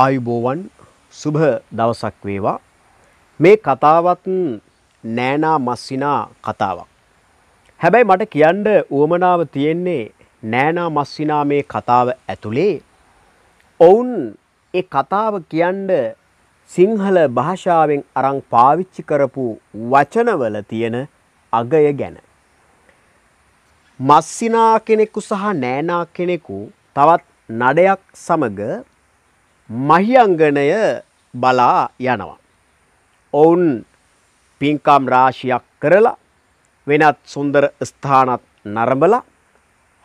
ආයුබෝවන් සුභ දවසක් වේවා මේ කතාවත් නෑනා මස්සිනා කතාවක්. හැබැයි මට කියන්ඩ ඕමනාව තියෙන්නේ නෑනා මස්සිනා මේ කතාව ඇතුළේ ඔවුන් ඒ කතාව කියන්ඩ සිංහල භාෂාවෙන් අරං පාවිච්චි කරපු වචනවල තියෙන අගය ගැන. මස්සිනා කෙනෙකු සහ නෑනා කෙනෙකු තවත් නඩයක් සමග මහියංගනය බලා යනවා. ඔවුන් පින්කම් රාශියක් කරලා වෙනත් සුන්දර ස්ථානත් නරඹල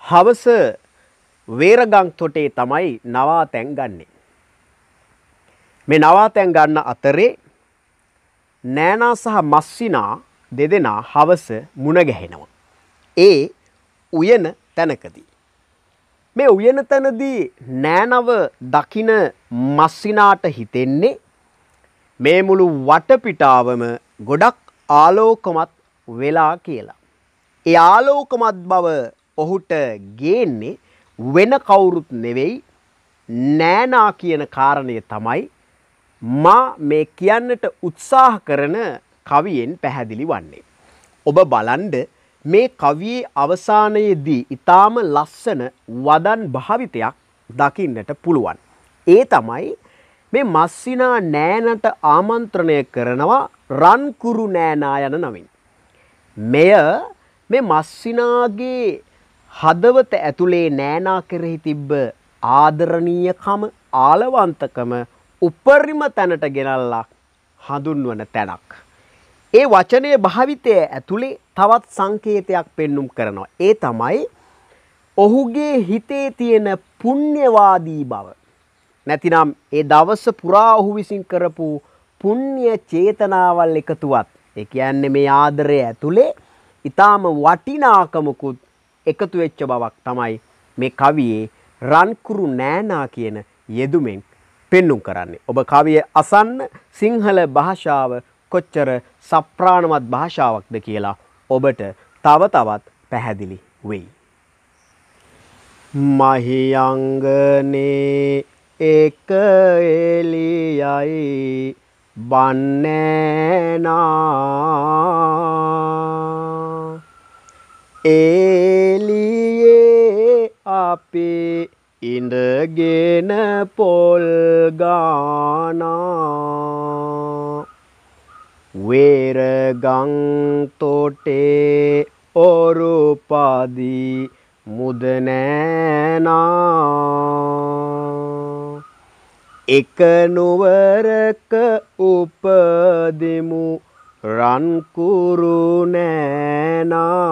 හවස වේරගං තොටේ තමයි නවා තැන් ගන්නේ. මේ නවා තැන් ගන්න අතරේ නෑනා සහ මස්සිනා දෙදෙනා හවස මුණගැහෙනවා. ඒ උයන තැනකදී. මේ උයන තැනදී නෑනව දකින මස්සිනාට හිතෙන්නේ මේ මුළු වටපිටාවම ගොඩක් ආලෝකමත් වෙලා කියලා. ඒ ආලෝකමත් බව ඔහුට ගේන්නේ වෙන කවුරුත් නෙවෙයි නෑනා කියන කාරණය තමයි මා මේ කියන්නට උත්සාහ කරන කවියෙන් පැහැදිලි වන්නේ. ඔබ බලන්ඩ මේ කවියේ අවසානයේදී ඉතාම ලස්සන වදන් භාවිතයක් දකින්නට පුළුවන්. ඒ තමයි මේ මස්සිනා නෑනට ආමන්ත්‍රණය කරනවා රන්කුරු නෑනා යන නමින්. මෙය මේ මස්සිනාගේ හදවත ඇතුළේ නෑනා කෙරෙහි තිබ්බ ආදරණීයකම ආලවන්තකම උපරිම තැනට ගෙනල්ලා හඳුන්වන තැනක්. ඒ වචනය භාවිතය ඇතුළේ තවත් සංකේතයක් පෙන්නුම් කරනවා. ඒ තමයි ඔහුගේ හිතේ තියෙන පුුණ්්‍යවාදී බව. නැතිනම් ඒ දවස පුරා ඔහු විසින් කරපු පුුණ්්‍ය චේතනාවල් එකතුවත්. එක ඇන්න මේ ආදරය ඇතුළේ ඉතාම වටිනාකමකුත් එකතු වෙච්ච බවක් තමයි මේ කවියේ රන්කුරු නෑනා කියන යෙදුමෙන් පෙන්නුම් කරන්නේ. ඔබ කවිය අසන්න සිංහල භාෂාව කොච්චර සප්‍රාණමත් භාෂාවක්ද කියලා ඔබට තව තවත් පැහැදිලි වෙයි. මහියංගනේ එක එලියයි බන්නේනා එලියේ අපේ ඉඳගෙන පොල්ගානා වේරගං තෝටේ ඕරුපාදී මුදනෑනා එක නොවරක උපදෙමු රන්කුරු නෑනා